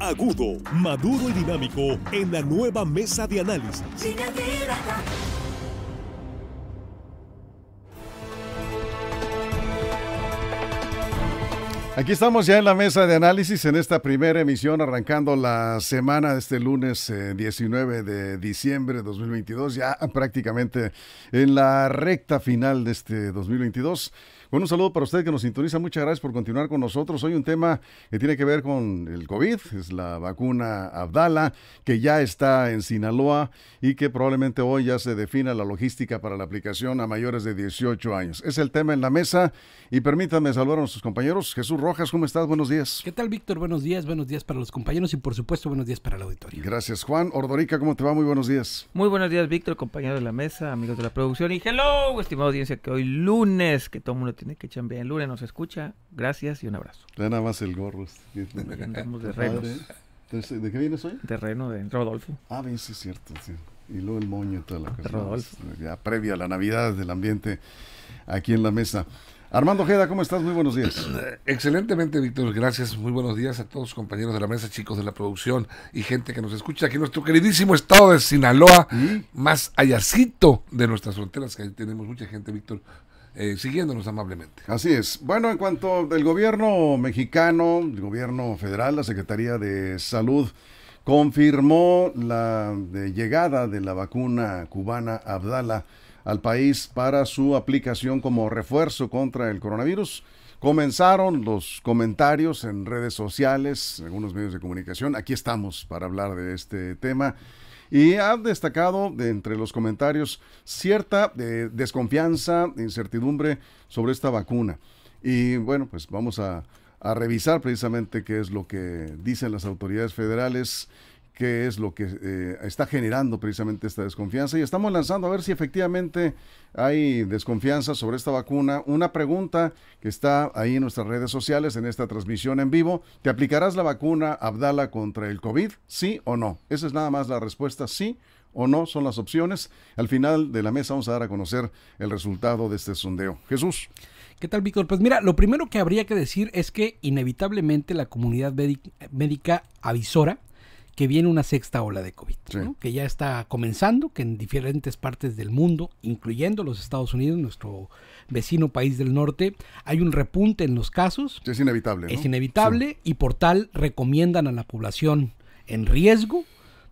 agudo, maduro y dinámico en la nueva mesa de análisis. Aquí estamos ya en la mesa de análisis en esta primera emisión, arrancando la semana de este lunes 19 eh, de diciembre de 2022, ya prácticamente en la recta final de este 2022. Bueno, un saludo para usted que nos sintoniza. Muchas gracias por continuar con nosotros. Hoy un tema que tiene que ver con el COVID, es la vacuna Abdala, que ya está en Sinaloa y que probablemente hoy ya se defina la logística para la aplicación a mayores de 18 años. Es el tema en la mesa y permítanme saludar a nuestros compañeros. Jesús Rojas, ¿cómo estás? Buenos días. ¿Qué tal, Víctor? Buenos días, buenos días para los compañeros y por supuesto buenos días para la auditorio. Gracias, Juan. Ordorica, ¿cómo te va? Muy buenos días. Muy buenos días, Víctor, compañero de la mesa, amigos de la producción y hello, estimada audiencia, que hoy lunes, que todo mundo tiene que chambear. Lure nos escucha. Gracias y un abrazo. nada más el gorro. de ¿De qué vienes hoy? De de Rodolfo. Ah, bien, sí, es cierto. Y luego el moño y toda la cosa. Rodolfo. Ya previa a la Navidad del ambiente aquí en la mesa. Armando Ojeda, ¿cómo estás? Muy buenos días. Excelentemente, Víctor. Gracias. Muy buenos días a todos los compañeros de la mesa, chicos de la producción y gente que nos escucha aquí en nuestro queridísimo estado de Sinaloa, más allácito de nuestras fronteras, que ahí tenemos mucha gente, Víctor, eh, siguiéndonos amablemente. Así es. Bueno, en cuanto al gobierno mexicano, el gobierno federal, la Secretaría de Salud confirmó la eh, llegada de la vacuna cubana Abdala al país para su aplicación como refuerzo contra el coronavirus. Comenzaron los comentarios en redes sociales, en algunos medios de comunicación. Aquí estamos para hablar de este tema y ha destacado de entre los comentarios cierta eh, desconfianza, incertidumbre sobre esta vacuna. Y bueno, pues vamos a revisar precisamente qué es lo que dicen las autoridades federales qué es lo que eh, está generando precisamente esta desconfianza. Y estamos lanzando a ver si efectivamente hay desconfianza sobre esta vacuna. Una pregunta que está ahí en nuestras redes sociales, en esta transmisión en vivo. ¿Te aplicarás la vacuna Abdala contra el COVID? ¿Sí o no? Esa es nada más la respuesta, sí o no, son las opciones. Al final de la mesa vamos a dar a conocer el resultado de este sondeo. Jesús. ¿Qué tal, Víctor? Pues mira, lo primero que habría que decir es que inevitablemente la comunidad médica avisora que viene una sexta ola de COVID, que ya está comenzando, que en diferentes partes del mundo, incluyendo los Estados Unidos, nuestro vecino país del norte, hay un repunte en los casos. Es inevitable. Es inevitable y por tal recomiendan a la población en riesgo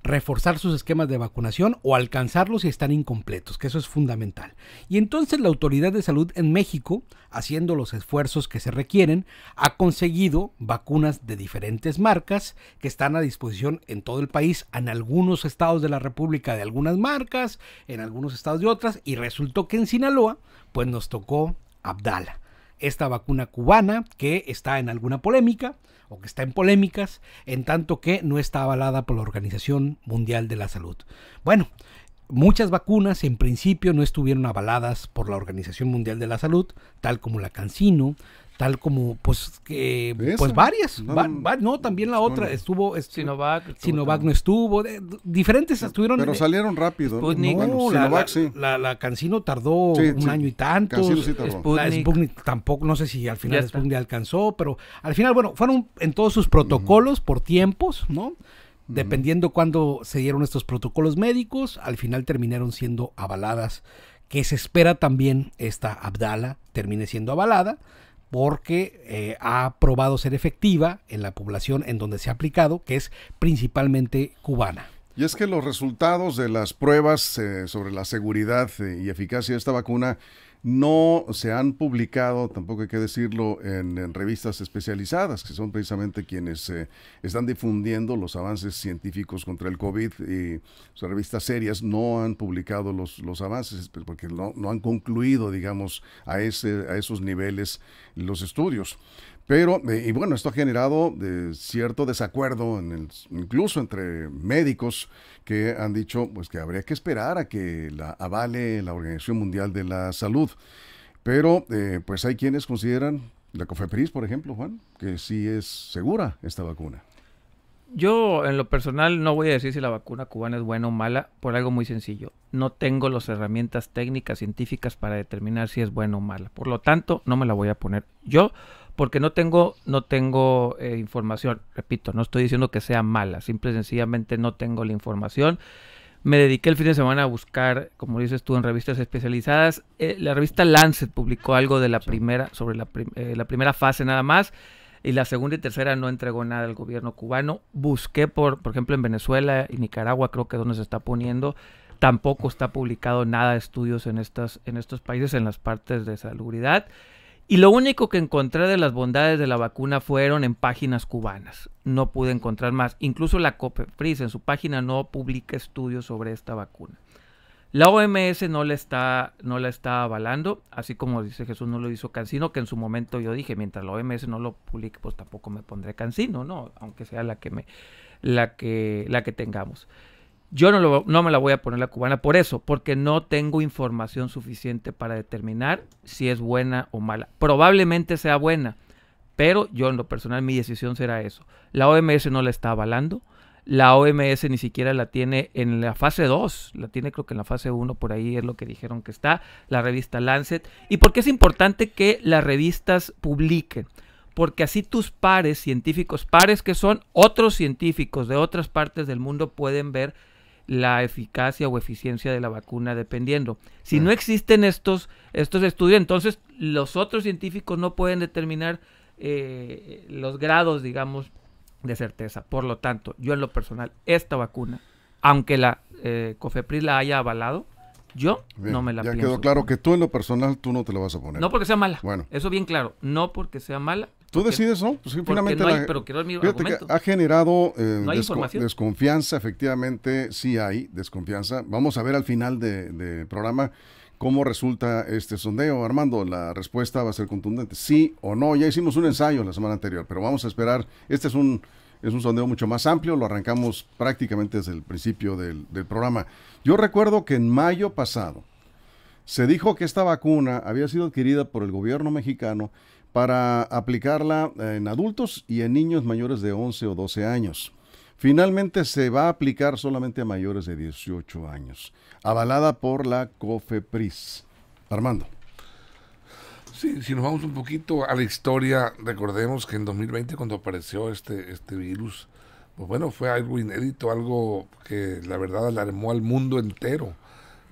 reforzar sus esquemas de vacunación o alcanzarlos si están incompletos, que eso es fundamental. Y entonces la Autoridad de Salud en México, haciendo los esfuerzos que se requieren, ha conseguido vacunas de diferentes marcas que están a disposición en todo el país, en algunos estados de la República de algunas marcas, en algunos estados de otras, y resultó que en Sinaloa, pues nos tocó Abdala, esta vacuna cubana que está en alguna polémica, o que está en polémicas, en tanto que no está avalada por la Organización Mundial de la Salud. Bueno, muchas vacunas en principio no estuvieron avaladas por la Organización Mundial de la Salud, tal como la Cancino, tal como pues que pues varias no, también la otra estuvo, Sinovac Sinovac no estuvo diferentes estuvieron pero salieron rápido la, Sinovac, sí. la, Cancino tardó un año y tanto tampoco no sé si al final Sputnik alcanzó pero al final bueno fueron en todos sus protocolos por tiempos no dependiendo cuándo se dieron estos protocolos médicos, al final terminaron siendo avaladas, que se espera también esta Abdala termine siendo avalada, porque eh, ha probado ser efectiva en la población en donde se ha aplicado, que es principalmente cubana. Y es que los resultados de las pruebas eh, sobre la seguridad eh, y eficacia de esta vacuna no se han publicado, tampoco hay que decirlo, en, revistas especializadas, que son precisamente quienes eh, están difundiendo los avances científicos contra el COVID. Y, sus revistas serias no han publicado los, los avances pues, porque no, no han concluido, digamos, a, ese, a esos niveles los estudios. Pero, eh, y bueno, esto ha generado eh, cierto desacuerdo, incluso entre médicos que han dicho pues, que habría que esperar a que la avale la Organización Mundial de la Salud. Pero, eh, pues hay quienes consideran, la COFEPRIS, por ejemplo, Juan, que sí es segura esta vacuna. Yo, en lo personal, no voy a decir si la vacuna cubana es buena o mala, por algo muy sencillo. No tengo las herramientas técnicas, científicas para determinar si es buena o mala. Por lo tanto, no me la voy a poner. Yo porque no tengo, no tengo eh, información. Repito, no estoy diciendo que sea mala, simple y sencillamente no tengo la información. Me dediqué el fin de semana a buscar, como dices tú, en revistas especializadas. Eh, la revista Lancet publicó algo de la primera, sobre eh, la, primera fase nada más y la segunda y tercera no entregó nada al gobierno cubano. Busqué por, por ejemplo, en Venezuela y Nicaragua, creo que es donde se está poniendo. Tampoco está publicado nada de estudios en, estas, en estos países, en las partes de salubridad. Y lo único que encontré de las bondades de la vacuna fueron en páginas cubanas. No pude encontrar más. Incluso la COPEPRIS en su página no publica estudios sobre esta vacuna. La OMS no la está, no la está avalando, así como dice Jesús no lo hizo Cancino, que en su momento yo dije, mientras la OMS no lo publique, pues tampoco me pondré Cancino, ¿no? Aunque sea la que me, la que, la que tengamos. Yo no, no me la voy a poner la cubana por eso, porque no tengo información suficiente para determinar si es buena o mala. Probablemente sea buena, pero yo en lo personal mi decisión será eso. La OMS no la está avalando, la OMS ni siquiera la tiene en la fase 2, la tiene creo que en la fase 1, por ahí es lo que dijeron que está, la revista Lancet. ¿Y por qué es importante que las revistas publiquen? Porque así tus pares, científicos, pares que son otros científicos de otras partes del mundo pueden ver la eficacia o eficiencia de la vacuna, dependiendo. Si no existen estos, estos estudios, entonces los otros científicos no pueden determinar eh, los grados, digamos, de certeza. Por lo tanto, yo en lo personal, esta vacuna, aunque la eh, COFEPRIS la haya avalado, yo no me la pienso. Ya quedó claro que tú en lo personal, tú no te la vas a poner. No porque sea mala. Bueno. Eso bien claro. No porque sea mala, Tú decides, ¿no? Pues finalmente ha generado eh, desconfianza, efectivamente, sí hay desconfianza. Vamos a ver al final del de programa cómo resulta este sondeo. Armando, la respuesta va a ser contundente, sí o no. Ya hicimos un ensayo la semana anterior, pero vamos a esperar. Este es un, es un sondeo mucho más amplio, lo arrancamos prácticamente desde el principio del programa. Yo recuerdo que en mayo pasado se dijo que esta vacuna había sido adquirida por el gobierno mexicano para aplicarla en adultos y en niños mayores de 11 o 12 años. Finalmente se va a aplicar solamente a mayores de 18 años, avalada por la COFEPRIS. Armando. Sí, si nos vamos un poquito a la historia, recordemos que en 2020 cuando apareció este, este virus, pues bueno, fue algo inédito, algo que la verdad alarmó al mundo entero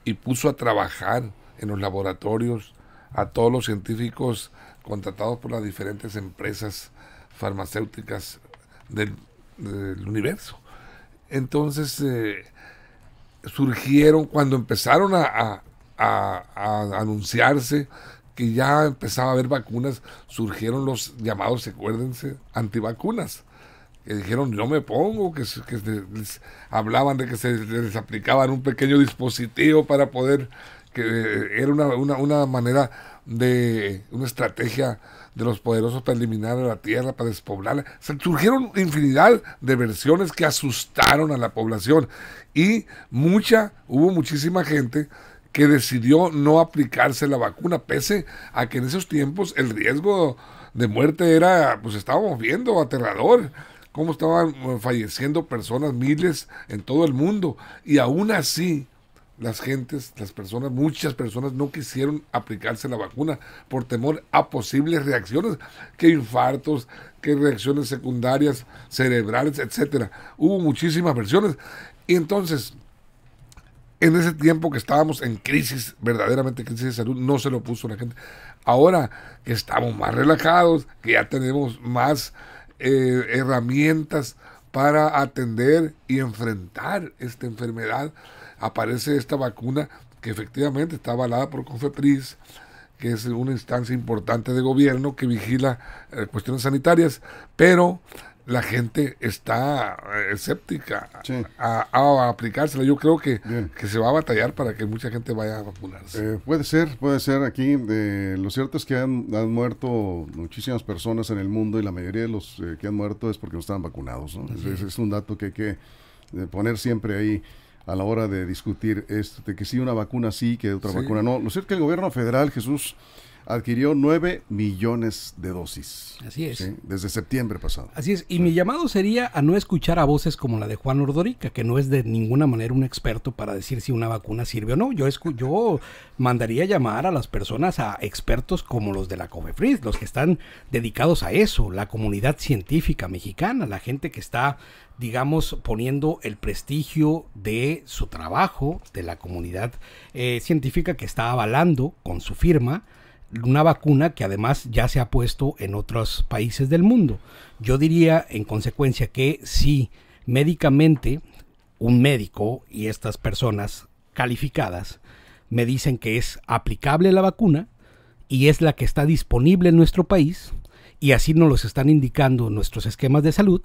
y puso a trabajar en los laboratorios a todos los científicos contratados por las diferentes empresas farmacéuticas del, universo. Entonces eh, surgieron cuando empezaron a, anunciarse que ya empezaba a haber vacunas, surgieron los llamados, acuérdense, antivacunas. Que dijeron, yo me pongo, que, hablaban de que se les aplicaban un pequeño dispositivo para poder, que eh, era una, una, una manera de una estrategia de los poderosos para eliminar a la tierra, para despoblarla. surgieron infinidad de versiones que asustaron a la población y mucha, hubo muchísima gente que decidió no aplicarse la vacuna, pese a que en esos tiempos el riesgo de muerte era, pues estábamos viendo, aterrador, cómo estaban eh, falleciendo personas, miles en todo el mundo, y aún así las gentes, las personas, muchas personas no quisieron aplicarse la vacuna por temor a posibles reacciones, que infartos, que reacciones secundarias, cerebrales, etcétera. Hubo muchísimas versiones. Y entonces, en ese tiempo que estábamos en crisis, verdaderamente crisis de salud, no se lo puso la gente. Ahora que estamos más relajados, que ya tenemos más eh, herramientas para atender y enfrentar esta enfermedad, aparece esta vacuna que efectivamente está avalada por Confepris, que es una instancia importante de gobierno que vigila eh, cuestiones sanitarias, pero la gente está eh, escéptica a, aplicársela. Yo creo que, que, se va a batallar para que mucha gente vaya a vacunarse. Eh, puede ser, puede ser aquí. lo cierto es que han, muerto muchísimas personas en el mundo y la mayoría de los que han muerto es porque no estaban vacunados. es, un dato que hay que poner siempre ahí a la hora de discutir esto, de que si una vacuna sí, que otra vacuna no. Lo cierto es que el gobierno federal, Jesús, adquirió nueve millones de dosis. Así es. Desde septiembre pasado. Así es. Y mi llamado sería a no escuchar a voces como la de Juan Ordorica, que no es de ninguna manera un experto para decir si una vacuna sirve o no. Yo, escu yo mandaría llamar a las personas a expertos como los de la COFEFRIS, los que están dedicados a eso, la comunidad científica mexicana, la gente que está digamos, poniendo el prestigio de su trabajo, de la comunidad eh, científica que está avalando con su firma una vacuna que además ya se ha puesto en otros países del mundo. Yo diría en consecuencia que si médicamente un médico y estas personas calificadas me dicen que es aplicable la vacuna y es la que está disponible en nuestro país, y así nos los están indicando nuestros esquemas de salud,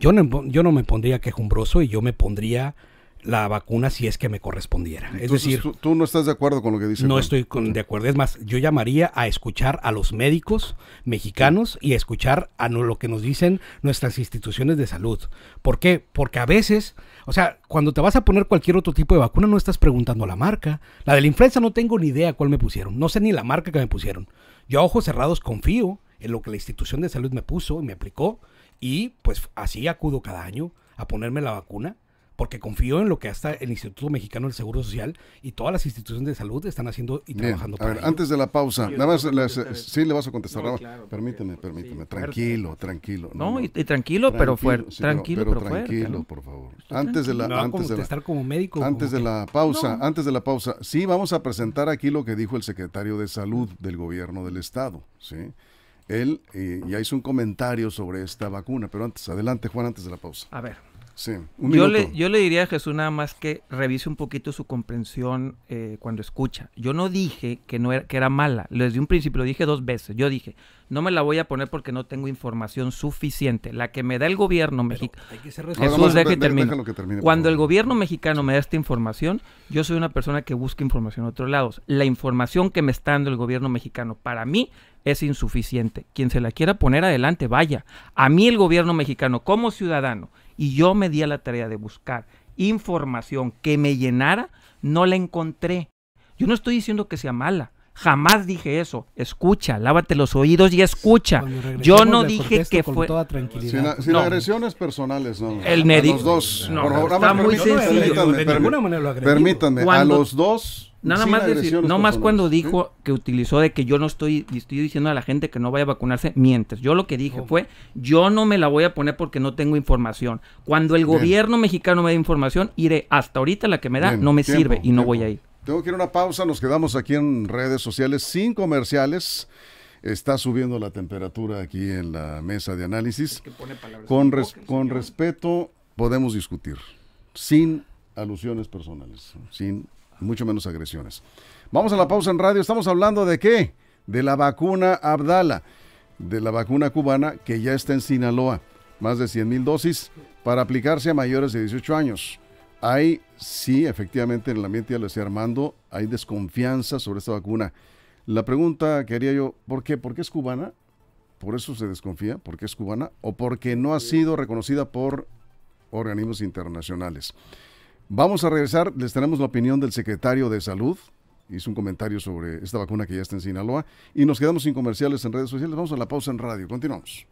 yo no, yo no me pondría quejumbroso y yo me pondría la vacuna si es que me correspondiera. es decir, tú, no estás de acuerdo con lo que dice. No estoy de acuerdo. Es más, yo llamaría a escuchar a los médicos mexicanos y a escuchar a lo que nos dicen nuestras instituciones de salud. ¿Por qué? Porque a veces, o sea, cuando te vas a poner cualquier otro tipo de vacuna no estás preguntando la marca. La de la influenza no tengo ni idea cuál me pusieron. No sé ni la marca que me pusieron. Yo a ojos cerrados confío en lo que la institución de salud me puso y me aplicó y pues así acudo cada año a ponerme la vacuna porque confío en lo que hasta el Instituto Mexicano del Seguro Social y todas las instituciones de salud están haciendo y trabajando. A ver, antes de la pausa, nada más, eh, sí le vas a contestar, permíteme, permíteme, tranquilo, tranquilo. No, y, tranquilo, pero fuerte, tranquilo, pero, tranquilo, por favor. Antes de la, antes de como médico, antes de la pausa, antes de la pausa, sí vamos a presentar aquí lo que dijo el secretario de Salud del Gobierno del Estado, sí. Él eh, ya hizo un comentario sobre esta vacuna, pero antes, adelante Juan, antes de la pausa. A ver yo, le, yo le diría a Jesús nada más que revise un poquito su comprensión eh, cuando escucha. Yo no dije que, no era, que era mala, desde un principio lo dije dos veces. Yo dije, no me la voy a poner porque no tengo información suficiente. La que me da el gobierno mexicano... Jesús, que Cuando el gobierno mexicano me da esta información, yo soy una persona que busca información en otros lados. La información que me está dando el gobierno mexicano para mí es insuficiente. Quien se la quiera poner adelante, vaya. A mí el gobierno mexicano como ciudadano y yo me di a la tarea de buscar información que me llenara, no la encontré. Yo no estoy diciendo que sea mala, Jamás dije eso. Escucha, lávate los oídos y escucha. Yo no dije que fue. sin, agresiones personales, no. El médico. los dos. muy sencillo. Permítanme, a los dos. Nada más decir, no más cuando dijo que utilizó de que yo no estoy, estoy diciendo a la gente que no vaya a vacunarse, mientes. Yo lo que dije oh. fue, yo no me la voy a poner porque no tengo información. Cuando el gobierno mexicano me dé información, iré hasta ahorita la que me da, no me sirve y no voy a ir. Tengo que ir a una pausa, nos quedamos aquí en redes sociales sin comerciales. Está subiendo la temperatura aquí en la mesa de análisis. con, con respeto podemos discutir, sin alusiones personales, sin mucho menos agresiones. Vamos a la pausa en radio. Estamos hablando de qué? De la vacuna Abdala, de la vacuna cubana que ya está en Sinaloa. Más de 100 mil dosis para aplicarse a mayores de 18 años. Hay, sí, efectivamente, en el ambiente, ya lo decía Armando, hay desconfianza sobre esta vacuna. La pregunta que haría yo, ¿por qué? ¿Por qué es cubana? ¿Por eso se desconfía? ¿Por qué es cubana? ¿O porque no ha sido reconocida por organismos internacionales? Vamos a regresar, les tenemos la opinión del secretario de Salud, hizo un comentario sobre esta vacuna que ya está en Sinaloa, y nos quedamos sin comerciales en redes sociales. Vamos a la pausa en radio, continuamos.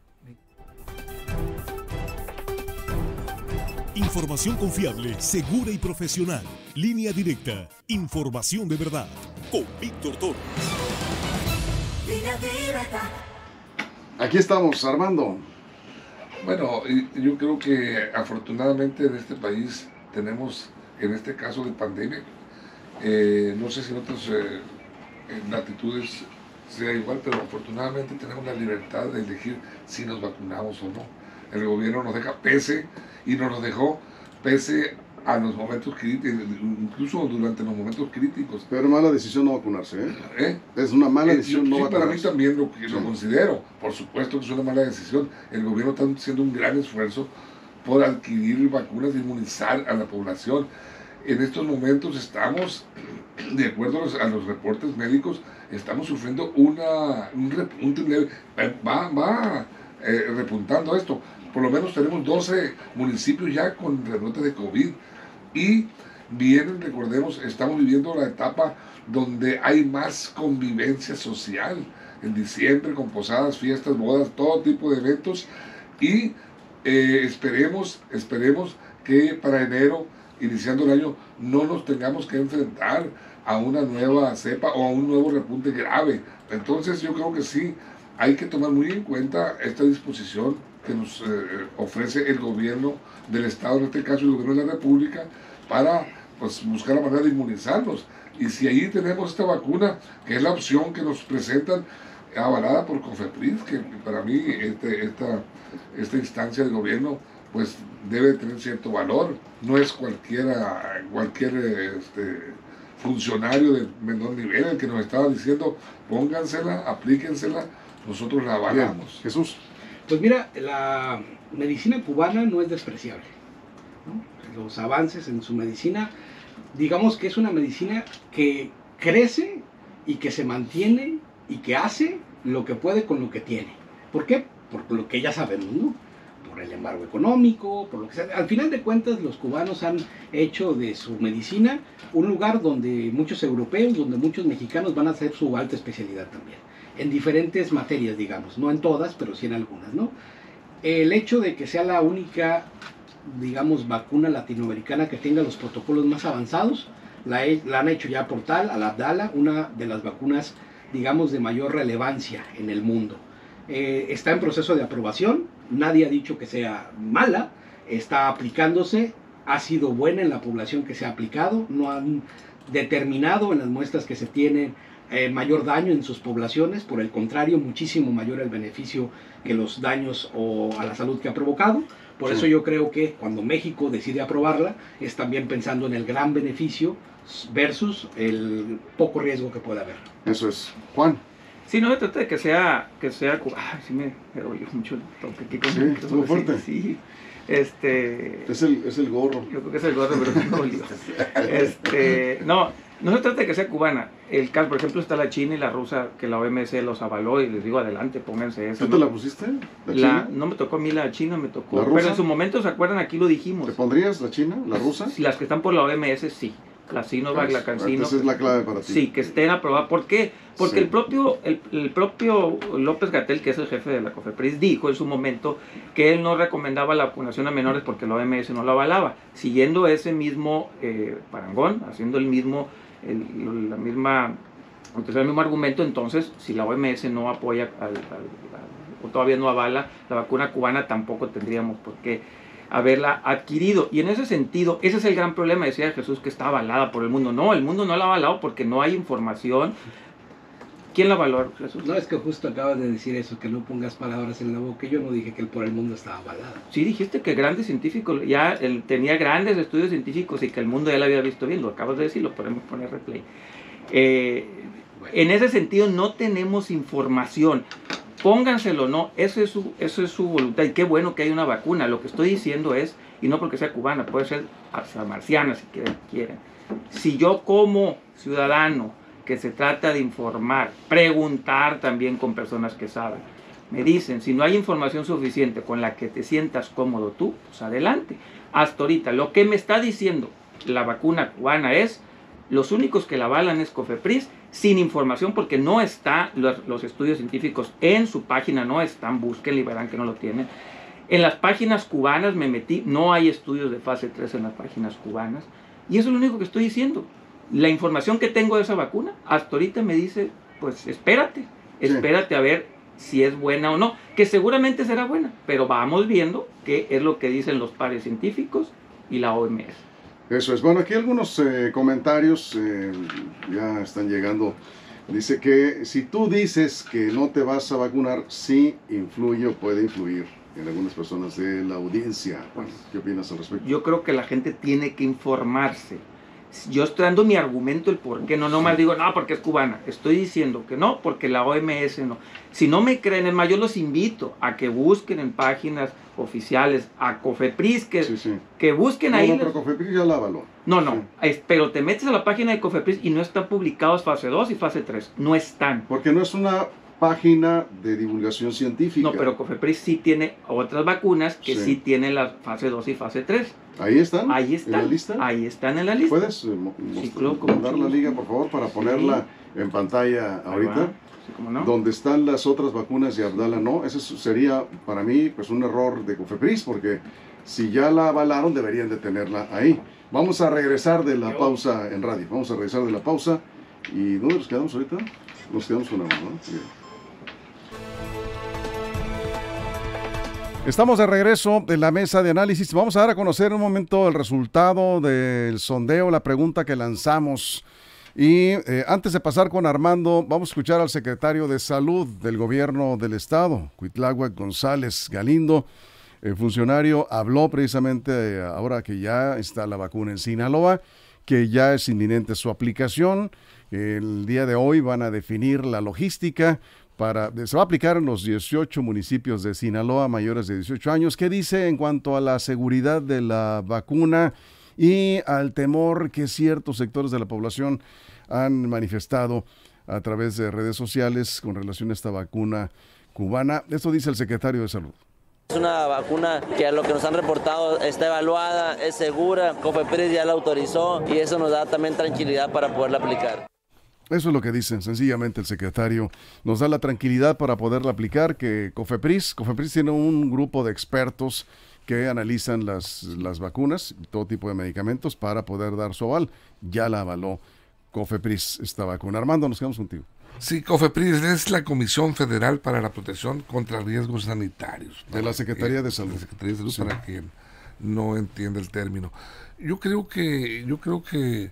Información confiable, segura y profesional. Línea directa. Información de verdad. Con Víctor Torres. Aquí estamos, Armando. Bueno, yo creo que afortunadamente en este país tenemos, en este caso de pandemia, eh, no sé si en otras eh, latitudes sea igual, pero afortunadamente tenemos la libertad de elegir si nos vacunamos o no. El gobierno nos deja, pese y nos lo dejó pese a los momentos críticos, incluso durante los momentos críticos. Pero mala decisión no vacunarse, ¿eh? ¿Eh? Es una mala eh, decisión no sí, para mí también lo, considero. Por supuesto que es una mala decisión. El gobierno está haciendo un gran esfuerzo por adquirir vacunas y inmunizar a la población. En estos momentos estamos, de acuerdo a los, reportes médicos, estamos sufriendo una, un, va, va eh, repuntando esto por lo menos tenemos 12 municipios ya con rebrotes de COVID. Y bien, recordemos, estamos viviendo la etapa donde hay más convivencia social. En diciembre, con posadas, fiestas, bodas, todo tipo de eventos. Y eh, esperemos, esperemos que para enero, iniciando el año, no nos tengamos que enfrentar a una nueva cepa o a un nuevo repunte grave. Entonces yo creo que sí, hay que tomar muy en cuenta esta disposición que nos eh, eh, ofrece el gobierno del Estado, en este caso el gobierno de la República, para pues, buscar la manera de inmunizarnos. Y si ahí tenemos esta vacuna, que es la opción que nos presentan, avalada por COFEPRIS, que para mí este, esta, esta instancia del gobierno pues debe tener cierto valor, no es cualquiera, cualquier este, funcionario de menor nivel el que nos estaba diciendo, póngansela, aplíquensela, nosotros la avalamos. Jesús, pues mira, la medicina cubana no es despreciable. Los avances en su medicina, digamos que es una medicina que crece y que se mantiene y que hace lo que puede con lo que tiene. ¿Por qué? Por lo que ya sabemos, ¿no? Por el embargo económico, por lo que sea. Al final de cuentas, los cubanos han hecho de su medicina un lugar donde muchos europeos, donde muchos mexicanos van a hacer su alta especialidad también en diferentes materias, digamos, no en todas, pero sí en algunas, ¿no? El hecho de que sea la única, digamos, vacuna latinoamericana que tenga los protocolos más avanzados, la, la han hecho ya Portal, la Abdala, una de las vacunas, digamos, de mayor relevancia en el mundo. Eh, está en proceso de aprobación, nadie ha dicho que sea mala, está aplicándose, ha sido buena en la población que se ha aplicado, no han determinado en las muestras que se tienen eh, mayor daño en sus poblaciones, por el contrario, muchísimo mayor el beneficio que los daños o a la salud que ha provocado. Por eso yo creo que cuando México decide aprobarla, es también pensando en el gran beneficio versus el poco riesgo que puede haber. Eso es. Juan. Sí, no, trata de que sea, que sea, ay, sí me rollo mucho el aquí sí, fuerte. Sí, este... Es el, es el gorro. Yo creo que es el gorro, pero no, este, no, no se trata de que sea cubana. El caso, por ejemplo, está la china y la rusa, que la OMS los avaló y les digo, adelante, pónganse eso. ¿Tú te la pusiste? ¿La, No me tocó a mí la china, me tocó. Pero en su momento, ¿se acuerdan? Aquí lo dijimos. ¿Te pondrías la china, la rusa? Las que están por la OMS, sí. La Sinovac, la pues, Cancino. Esa pues, es la clave para ti. Sí, que estén aprobadas. ¿Por qué? Porque el propio el, propio López Gatel, que es el jefe de la COFEPRIS, dijo en su momento que él no recomendaba la vacunación a menores porque la OMS no la avalaba. Siguiendo ese mismo eh, parangón, haciendo el mismo el, la misma, el mismo argumento, entonces si la OMS no apoya o todavía no avala la vacuna cubana, tampoco tendríamos por qué haberla adquirido. Y en ese sentido, ese es el gran problema, decía Jesús, que está avalada por el mundo. No, el mundo no la ha avalado porque no hay información, ¿Quién la valora, Jesús? No, es que justo acabas de decir eso, que no pongas palabras en la boca. Yo no dije que el por el mundo estaba avalado. Sí, dijiste que grandes científicos, ya él tenía grandes estudios científicos y que el mundo ya lo había visto bien. Lo acabas de decir, lo podemos poner replay. Eh, en ese sentido, no tenemos información. Pónganselo, o no, eso es, su, eso es su voluntad. Y qué bueno que hay una vacuna. Lo que estoy diciendo es, y no porque sea cubana, puede ser hasta marciana si quieren. Si yo como ciudadano que se trata de informar, preguntar también con personas que saben. Me dicen, si no hay información suficiente con la que te sientas cómodo tú, pues adelante. Hasta ahorita, lo que me está diciendo la vacuna cubana es, los únicos que la avalan es Cofepris, sin información porque no está, los, estudios científicos en su página no están, busquen y verán que no lo tienen. En las páginas cubanas me metí, no hay estudios de fase 3 en las páginas cubanas. Y eso es lo único que estoy diciendo. La información que tengo de esa vacuna, hasta ahorita me dice, pues espérate, espérate a ver si es buena o no, que seguramente será buena, pero vamos viendo qué es lo que dicen los pares científicos y la OMS. Eso es. Bueno, aquí algunos eh, comentarios eh, ya están llegando. Dice que si tú dices que no te vas a vacunar, sí influye o puede influir en algunas personas de la audiencia. Pues, ¿Qué opinas al respecto? Yo creo que la gente tiene que informarse yo estoy dando mi argumento el por qué no, no más digo, no, porque es cubana. Estoy diciendo que no, porque la OMS no. Si no me creen, es más, yo los invito a que busquen en páginas oficiales, a Cofepris, que, que busquen ahí. No, pero Cofepris ya No, no, pero te metes a la página de Cofepris y no están publicados fase 2 y fase 3. No están. Porque no es una página de divulgación científica. No, pero Cofepris sí tiene otras vacunas que sí, tiene la fase 2 y fase 3. Ahí están. Ahí están. ¿En la lista? Ahí están en la lista. ¿Puedes eh, la liga, por favor, para ponerla en pantalla ahorita? No? Donde están las otras vacunas y Abdala no. Ese sería para mí pues un error de Cofepris porque si ya la avalaron deberían de tenerla ahí. Vamos a regresar de la pausa en radio. Vamos a regresar de la pausa. ¿Y dónde nos quedamos ahorita? Nos quedamos con la ¿no? Estamos de regreso en la mesa de análisis. Vamos a dar a conocer un momento el resultado del sondeo, la pregunta que lanzamos. Y eh, antes de pasar con Armando, vamos a escuchar al secretario de Salud del Gobierno del Estado, Cuitláhuac González Galindo. El funcionario habló precisamente eh, ahora que ya está la vacuna en Sinaloa, que ya es inminente su aplicación. El día de hoy van a definir la logística se va a aplicar en los 18 municipios de Sinaloa mayores de 18 años. ¿Qué dice en cuanto a la seguridad de la vacuna y al temor que ciertos sectores de la población han manifestado a través de redes sociales con relación a esta vacuna cubana? Esto dice el secretario de Salud. Es una vacuna que a lo que nos han reportado está evaluada, es segura, COFEPRIS ya la autorizó y eso nos da también tranquilidad para poderla aplicar. Eso es lo que dicen, sencillamente el secretario. Nos da la tranquilidad para poderla aplicar, que COFEPRIS, COFEPRIS tiene un grupo de expertos que analizan las, las vacunas, todo tipo de medicamentos, para poder dar su aval. Ya la avaló COFEPRIS esta vacuna. Armando, nos quedamos contigo. Sí, COFEPRIS es la Comisión Federal para la Protección contra Riesgos Sanitarios. De la Secretaría de Salud. Secretaría de Salud, para quien no entiende el término. Yo creo que, yo creo que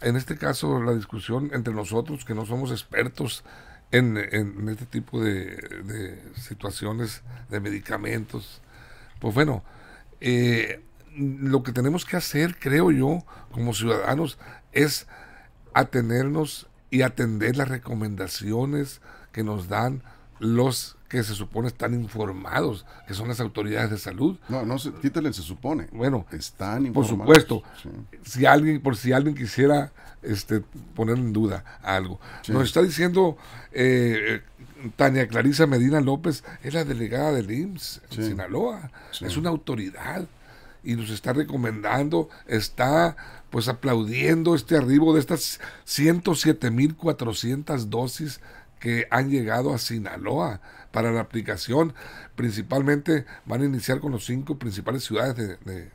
en este caso la discusión entre nosotros que no somos expertos en, este tipo de, situaciones de medicamentos. Pues bueno, eh, lo que tenemos que hacer, creo yo, como ciudadanos, es atenernos y atender las recomendaciones que nos dan los que se supone están informados, que son las autoridades de salud. No, no, se, quítale se supone. Bueno, están informados. Por supuesto, si alguien, por si alguien quisiera este, poner en duda algo. Nos está diciendo eh, eh, Tania Clarisa Medina López, es la delegada del IMSS en Sinaloa, es una autoridad y nos está recomendando, está pues aplaudiendo este arribo de estas 107.400 dosis que han llegado a Sinaloa para la aplicación. Principalmente van a iniciar con los cinco principales ciudades de,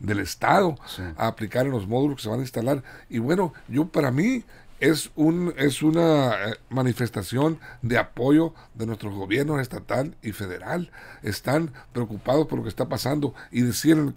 del estado a aplicar en los módulos que se van a instalar. Y bueno, yo para mí es, un, es una eh, manifestación de apoyo de nuestros gobiernos estatal y federal. Están preocupados por lo que está pasando y decían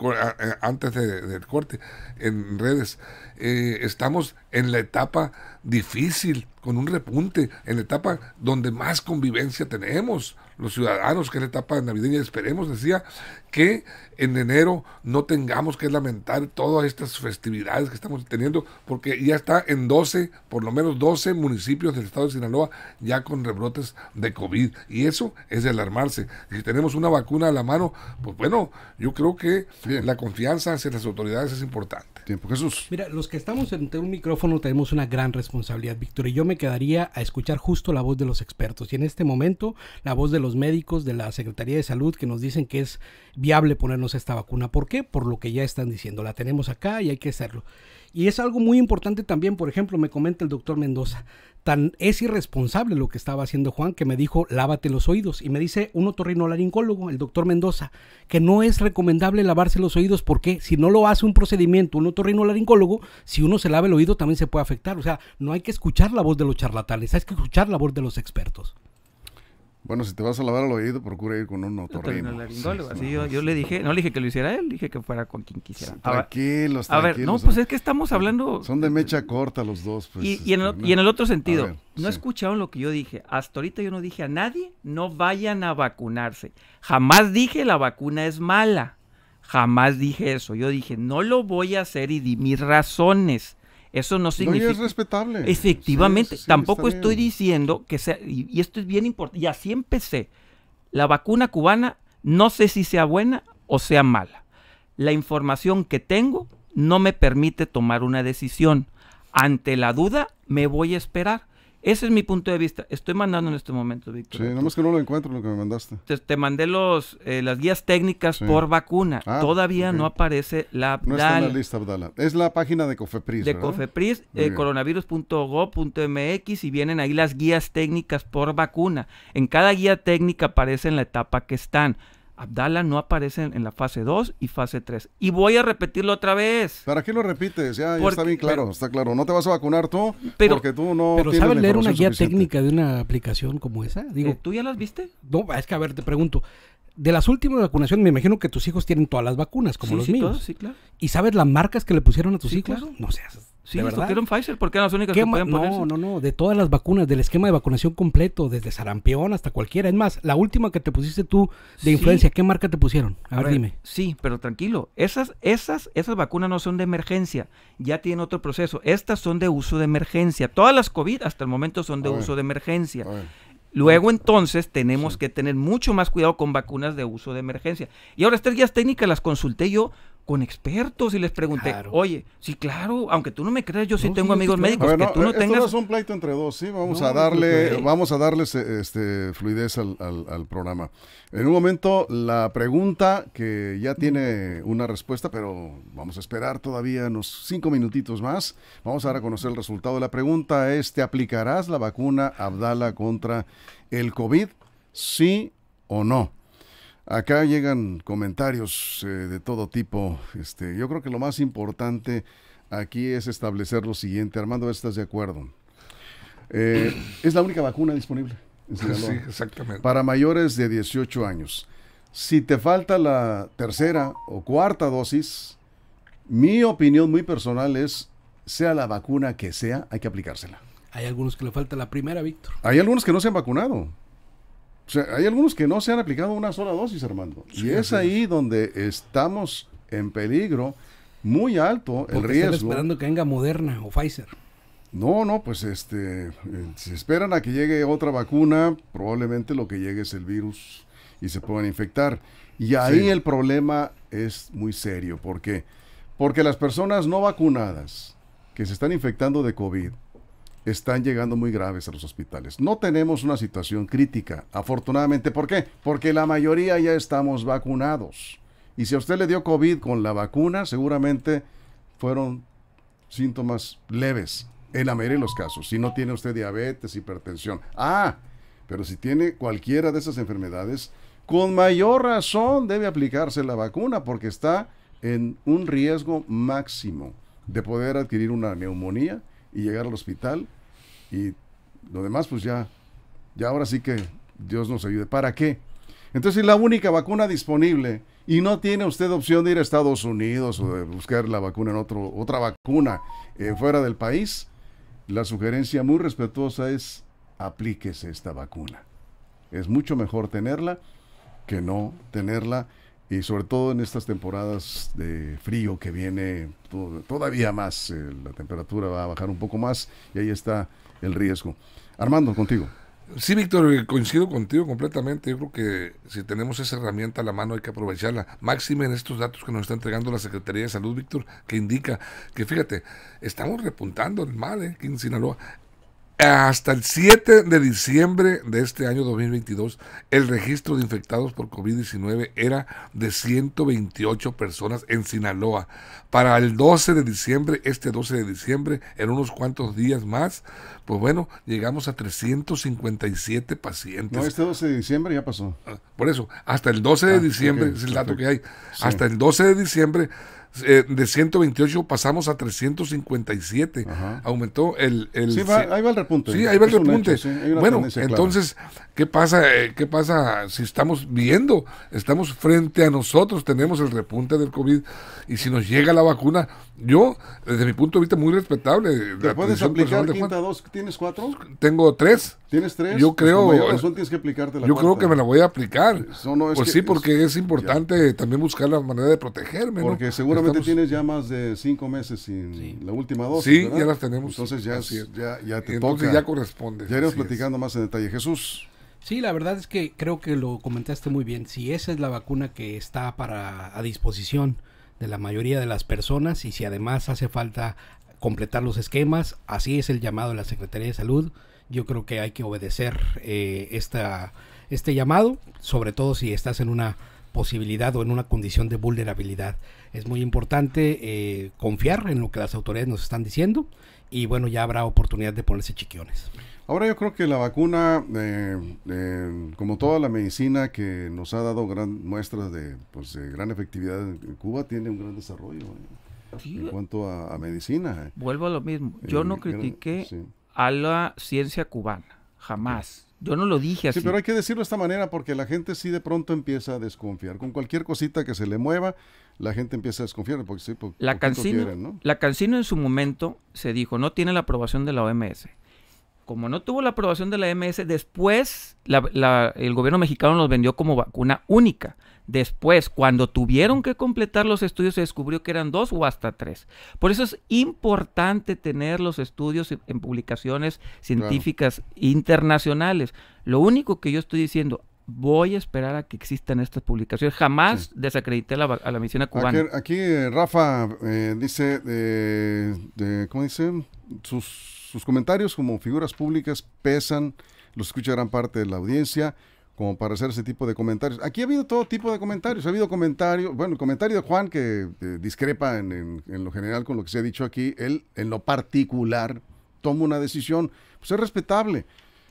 antes del corte en redes, eh, estamos en la etapa difícil, con un repunte, en la etapa donde más convivencia tenemos los ciudadanos, que es la etapa navideña. Esperemos, decía, que en enero no tengamos que lamentar todas estas festividades que estamos teniendo, porque ya está en 12, por lo menos 12 municipios del estado de Sinaloa ya con rebrotes de COVID. Y eso es de alarmarse. Si tenemos una vacuna a la mano, pues bueno, yo creo que la confianza hacia las autoridades es importante. Tiempo, Mira, los que estamos ante un micrófono tenemos una gran responsabilidad, Víctor, y yo me quedaría a escuchar justo la voz de los expertos. Y en este momento, la voz de los médicos de la Secretaría de Salud que nos dicen que es viable ponernos esta vacuna. ¿Por qué? Por lo que ya están diciendo. La tenemos acá y hay que hacerlo. Y es algo muy importante también, por ejemplo, me comenta el doctor Mendoza, tan es irresponsable lo que estaba haciendo Juan que me dijo lávate los oídos y me dice un otorrinolaringólogo, el doctor Mendoza, que no es recomendable lavarse los oídos porque si no lo hace un procedimiento un otorrinolaringólogo, si uno se lava el oído también se puede afectar, o sea, no hay que escuchar la voz de los charlatanes, hay que escuchar la voz de los expertos. Bueno, si te vas a lavar al oído, procura ir con un otorrino. Sí, yo, le dije, no le dije que lo hiciera él, dije que fuera con quien quisiera. Tranquilos, A ver, no, pues es que estamos hablando... Son de mecha corta los dos. Pues, este, y, en, el, otro sentido, no escucharon lo que yo dije. Hasta ahorita yo no dije a nadie, no vayan a vacunarse. Jamás dije la vacuna es mala. Jamás dije eso. Yo dije, no lo voy a hacer y di mis razones. Eso no significa. es respetable. Efectivamente, tampoco estoy diciendo que sea. y esto es bien importante. Y así empecé. La vacuna cubana, no sé si sea buena o sea mala. La información que tengo no me permite tomar una decisión. Ante la duda, me voy a esperar. Ese es mi punto de vista. Estoy mandando en este momento, Víctor. Sí, nada más que no lo encuentro lo que me mandaste. Te, mandé los, eh, las guías técnicas por vacuna. Ah, Todavía no aparece la No está en la lista Abdala. Es la página de Cofepris. De Cofepris, eh, coronavirus.gov.mx y vienen ahí las guías técnicas por vacuna. En cada guía técnica aparece en la etapa que están. Abdala no aparece en, la fase 2 y fase 3. Y voy a repetirlo otra vez. ¿Para qué lo repites? Ya, está bien claro, está claro. No te vas a vacunar tú pero, porque tú no. Pero ¿sabes leer una guía técnica de una aplicación como esa? ¿Eh, Digo, ¿Tú ya las viste? No, es que a ver, te pregunto. De las últimas vacunaciones, me imagino que tus hijos tienen todas las vacunas, como los míos. sí, claro. ¿Y sabes las marcas que le pusieron a tus hijos? No seas Sí, tuvieron Pfizer porque eran las únicas que No, no, no, de todas las vacunas, del esquema de vacunación completo, desde sarampión hasta cualquiera. Es más, la última que te pusiste tú de influencia, ¿qué marca te pusieron? A, ver, dime. Sí, pero tranquilo, esas, esas, esas vacunas no son de emergencia, ya tienen otro proceso. Estas son de uso de emergencia. Todas las COVID hasta el momento son de uso de emergencia. Luego entonces tenemos que tener mucho más cuidado con vacunas de uso de emergencia. Y ahora estas guías técnicas las consulté yo con expertos y les pregunté, oye, sí, claro, aunque tú no me creas, yo sí tengo amigos médicos que tú no eh, tengas. es un pleito entre dos, sí, vamos a darle, vamos a darles eh, este, fluidez al, programa. En un momento, la pregunta que ya tiene una respuesta, pero vamos a esperar todavía unos cinco minutitos más. Vamos a a conocer el resultado de la pregunta. Es, ¿te aplicarás la vacuna Abdala contra el COVID? ¿Sí o no? Acá llegan comentarios eh, de todo tipo. Este, yo creo que lo más importante aquí es establecer lo siguiente. Armando, ¿estás de acuerdo? Eh, es la única vacuna disponible. Sí, exactamente. Para mayores de 18 años. Si te falta la tercera o cuarta dosis, mi opinión muy personal es, sea la vacuna que sea, hay que aplicársela. Hay algunos que le falta la primera, Víctor. Hay algunos que no se han vacunado. O sea, hay algunos que no se han aplicado una sola dosis, Armando. y es ahí donde estamos en peligro muy alto el riesgo. Están esperando que venga Moderna o Pfizer. No, no, pues este, eh, si esperan a que llegue otra vacuna, probablemente lo que llegue es el virus y se puedan infectar. Y ahí el problema es muy serio. ¿Por qué? Porque las personas no vacunadas que se están infectando de COVID están llegando muy graves a los hospitales. No tenemos una situación crítica, afortunadamente. ¿Por qué? Porque la mayoría ya estamos vacunados. Y si a usted le dio COVID con la vacuna, seguramente fueron síntomas leves en la mayoría de los casos. Si no tiene usted diabetes, hipertensión. Ah, pero si tiene cualquiera de esas enfermedades, con mayor razón debe aplicarse la vacuna porque está en un riesgo máximo de poder adquirir una neumonía y llegar al hospital y lo demás pues ya, ya ahora sí que Dios nos ayude. ¿Para qué? Entonces, si la única vacuna disponible y no tiene usted opción de ir a Estados Unidos o de buscar la vacuna en otro, otra vacuna eh, fuera del país, la sugerencia muy respetuosa es aplíquese esta vacuna. Es mucho mejor tenerla que no tenerla y sobre todo en estas temporadas de frío que viene todavía más, eh, la temperatura va a bajar un poco más y ahí está el riesgo. Armando, contigo. Sí, Víctor, eh, coincido contigo completamente. Yo creo que si tenemos esa herramienta a la mano hay que aprovecharla. Máxime en estos datos que nos está entregando la Secretaría de Salud, Víctor, que indica que, fíjate, estamos repuntando el mal eh, aquí en Sinaloa hasta el 7 de diciembre de este año 2022, el registro de infectados por COVID-19 era de 128 personas en Sinaloa. Para el 12 de diciembre, este 12 de diciembre, en unos cuantos días más, pues bueno, llegamos a 357 pacientes. No, este 12 de diciembre ya pasó. Ah, por eso, hasta el 12 de ah, diciembre, es el dato que hay, hasta el 12 de diciembre eh, de 128 pasamos a 357. Aumentó el... el sí, ahí va el repunte. Sí, ahí va el repunte. bueno, entonces, ¿qué pasa, eh, ¿qué pasa si estamos viendo? Estamos frente a nosotros, tenemos el repunte del COVID y si nos llega la vacuna, yo, desde mi punto de vista, muy respetable. ¿Te puedes aplicar quinta dos? ¿Tienes cuatro? Tengo tres. ¿Tienes tres? Yo pues creo... Eh, que yo creo que me la voy a aplicar. pues sí, porque es, importante también buscar la manera de protegerme. Porque seguro tienes ya más de cinco meses sin la última dosis. Sí, ya las tenemos. Entonces ya, ya, ya, te Entonces ya corresponde. Ya iremos platicando más en detalle. Jesús. Sí, la verdad es que creo que lo comentaste muy bien. Si esa es la vacuna que está para a disposición de la mayoría de las personas y si además hace falta completar los esquemas, así es el llamado de la Secretaría de Salud. Yo creo que hay que obedecer eh, esta, este llamado, sobre todo si estás en una posibilidad o en una condición de vulnerabilidad es muy importante eh, confiar en lo que las autoridades nos están diciendo y bueno, ya habrá oportunidad de ponerse chiquiones. Ahora yo creo que la vacuna, eh, eh, como toda la medicina que nos ha dado gran muestras pues, de, gran efectividad en Cuba, tiene un gran desarrollo en cuanto a, medicina. Vuelvo a lo mismo, yo no critiqué a la ciencia cubana, jamás. Yo no lo dije así. Sí, pero hay que decirlo de esta manera porque la gente sí de pronto empieza a desconfiar. Con cualquier cosita que se le mueva, la gente empieza a desconfiar porque sí, pues, la cancino, La Cancino en su momento se dijo, no tiene la aprobación de la OMS. Como no tuvo la aprobación de la OMS, después el gobierno mexicano nos vendió como vacuna única. Después, cuando tuvieron que completar los estudios, se descubrió que eran dos o hasta tres. Por eso es importante tener los estudios en publicaciones científicas internacionales. Lo único que yo estoy diciendo, voy a esperar a que existan estas publicaciones. Jamás desacredité a la misión cubana. Aquí, eh, Rafa eh, dice, eh, de, ¿cómo dice? Sus, sus comentarios como figuras públicas pesan, los escucha gran parte de la audiencia como para hacer ese tipo de comentarios. Aquí ha habido todo tipo de comentarios. Ha habido comentarios, bueno, el comentario de Juan que eh, discrepa en, lo general con lo que se ha dicho aquí. Él, en lo particular, toma una decisión. Pues es respetable.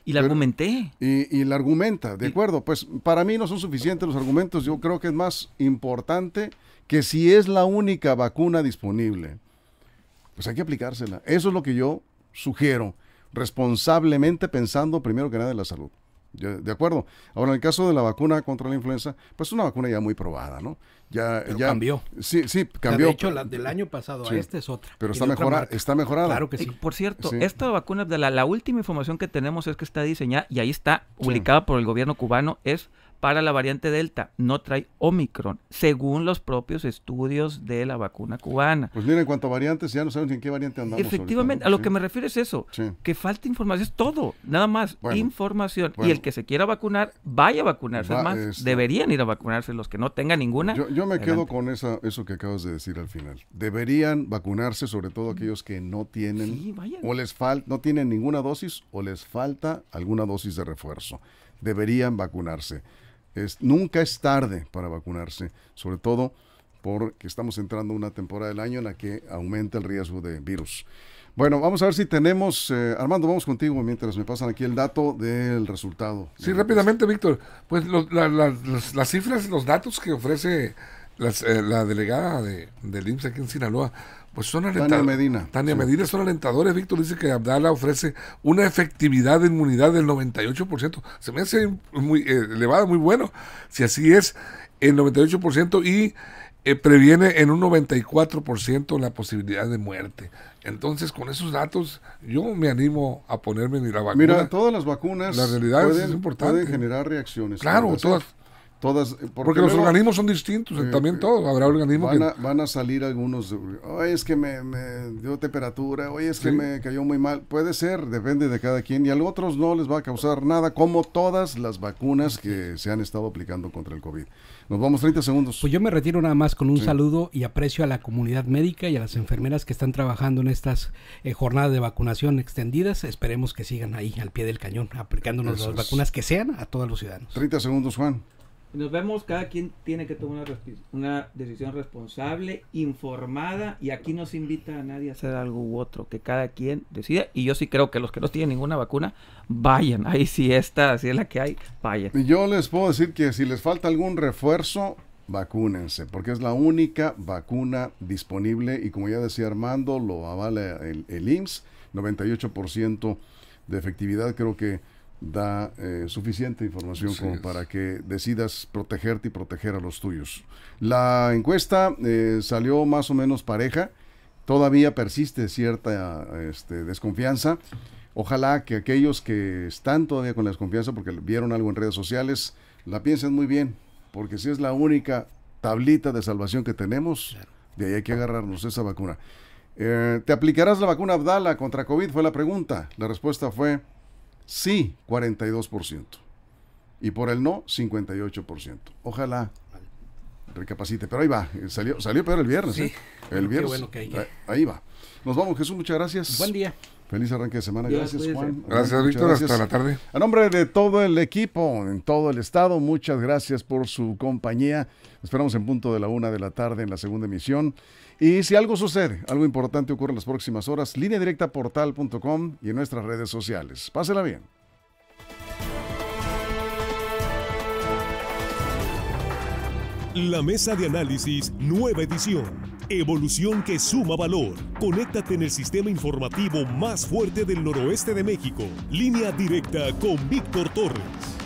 Y la argumenté. Y, la argumenta, de acuerdo. Pues para mí no son suficientes los argumentos. Yo creo que es más importante que si es la única vacuna disponible, pues hay que aplicársela. Eso es lo que yo sugiero, responsablemente pensando primero que nada en la salud de acuerdo. Ahora, en el caso de la vacuna contra la influenza, pues es una vacuna ya muy probada, ¿no? Ya, cambió. Sí, sí, cambió. de hecho, la del año pasado esta es otra. Pero está, mejorada está mejorada. Claro que sí. por cierto, esta vacuna, de la, última información que tenemos es que está diseñada, y ahí está, publicada por el gobierno cubano, es para la variante Delta, no trae Omicron, según los propios estudios de la vacuna cubana. Pues miren, en cuanto a variantes, ya no sabemos en qué variante andamos. Efectivamente, a lo que me refiero es eso, que falta información, es todo, nada más, información. y el que se quiera vacunar, vaya a vacunarse, más, este, deberían ir a vacunarse los que no tengan ninguna. Yo, me quedo con esa, eso que acabas de decir al final. Deberían vacunarse, sobre todo aquellos que no tienen, o les falta, no tienen ninguna dosis, o les falta alguna dosis de refuerzo. Deberían vacunarse nunca es tarde para vacunarse, sobre todo porque estamos entrando una temporada del año en la que aumenta el riesgo de virus. Bueno, vamos a ver si tenemos, eh, Armando, vamos contigo mientras me pasan aquí el dato del resultado. Sí, rápidamente, Víctor. Pues las, cifras, los datos que ofrece eh, la delegada de, del IMSS aquí en Sinaloa pues son alentadores. Tania Medina. Tania Medina son alentadores. Víctor dice que Abdala ofrece una efectividad de inmunidad del 98%. Se me hace muy eh, elevado muy bueno. Si así es, el 98% y eh, previene en un 94% la posibilidad de muerte. Entonces, con esos datos, yo me animo a ponerme la vacuna. Mira, todas las vacunas la realidad es importante. pueden generar reacciones. Claro, todas. Todas, eh, porque, los organismos son distintos, eh, también eh, todos. Habrá organismos van a, van a salir algunos. Oye, es que me, dio temperatura, hoy es que me cayó muy mal. Puede ser, depende de cada quien. Y a los otros no les va a causar nada, como todas las vacunas que se han estado aplicando contra el COVID. Nos vamos 30 segundos. Pues yo me retiro nada más con un saludo y aprecio a la comunidad médica y a las enfermeras que están trabajando en estas jornadas de vacunación extendidas. Esperemos que sigan ahí al pie del cañón, aplicándonos las vacunas que sean a todos los ciudadanos. 30 segundos, Juan nos vemos, cada quien tiene que tomar una, decisión responsable, informada, y aquí no se invita a nadie a hacer algo u otro, que cada quien decida. Y yo sí creo que los que no tienen ninguna vacuna, vayan. Ahí sí está, así es la que hay, vayan. yo les puedo decir que si les falta algún refuerzo, vacúnense, porque es la única vacuna disponible. Y como ya decía Armando, lo avala el, el IMSS, 98% de efectividad, creo que da eh, suficiente información para que decidas protegerte y proteger a los tuyos. La encuesta eh, salió más o menos pareja, todavía persiste cierta este, desconfianza. Ojalá que aquellos que están todavía con la desconfianza porque vieron algo en redes sociales, la piensen muy bien, porque si es la única tablita de salvación que tenemos, de ahí hay que agarrarnos esa vacuna. Eh, ¿Te aplicarás la vacuna Abdala contra COVID? Fue la pregunta. La respuesta fue sí 42%. Y por el no, 58%. Ojalá recapacite. Pero ahí va, salió, salió peor el viernes. Sí, ¿eh? El viernes. ahí va. Nos vamos, Jesús, muchas gracias. Buen día. Feliz arranque de semana. Gracias, Juan. Gracias, Víctor. Hasta la tarde. A nombre de todo el equipo, en todo el estado, muchas gracias por su compañía. Esperamos en punto de la una de la tarde en la segunda emisión. Y si algo sucede, algo importante ocurre en las próximas horas, línea directa portal.com y en nuestras redes sociales. Pásela bien. La mesa de análisis, nueva edición Evolución que suma valor. Conéctate en el sistema informativo más fuerte del noroeste de México. Línea directa con Víctor Torres.